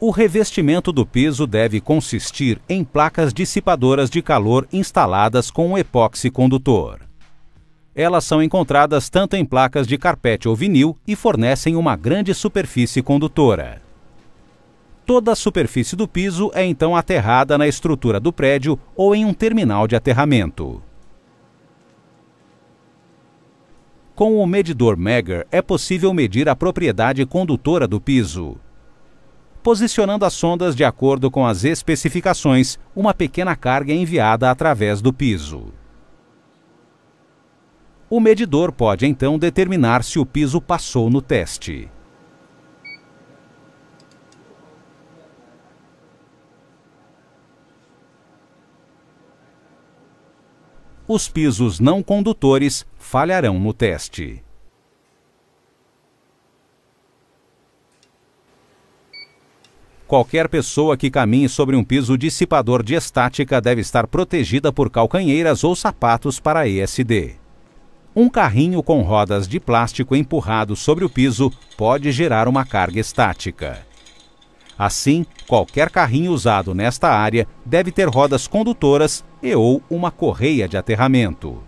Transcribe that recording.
O revestimento do piso deve consistir em placas dissipadoras de calor instaladas com epóxi condutor. Elas são encontradas tanto em placas de carpete ou vinil e fornecem uma grande superfície condutora. Toda a superfície do piso é então aterrada na estrutura do prédio ou em um terminal de aterramento. Com o medidor Megger é possível medir a propriedade condutora do piso posicionando as sondas de acordo com as especificações, uma pequena carga é enviada através do piso. O medidor pode então determinar se o piso passou no teste. Os pisos não condutores falharão no teste. Qualquer pessoa que caminhe sobre um piso dissipador de estática deve estar protegida por calcanheiras ou sapatos para ESD. Um carrinho com rodas de plástico empurrado sobre o piso pode gerar uma carga estática. Assim, qualquer carrinho usado nesta área deve ter rodas condutoras e ou uma correia de aterramento.